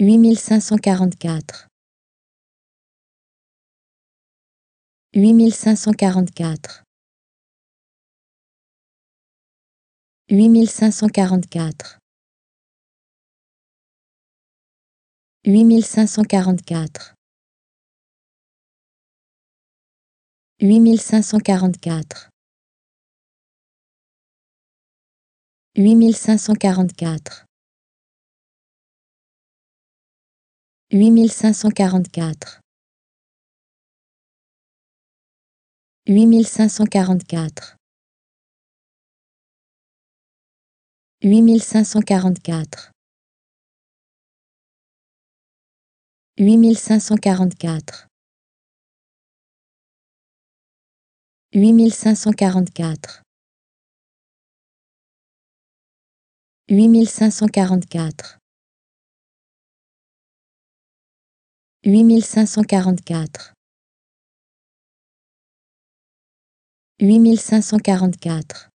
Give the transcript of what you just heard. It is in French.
8544 8544 8544 8544 8544 8544 8544 8544 8544 8544 8544 8544 Huit mille cinq cent quarante-quatre. Huit mille cinq cent quarante-quatre.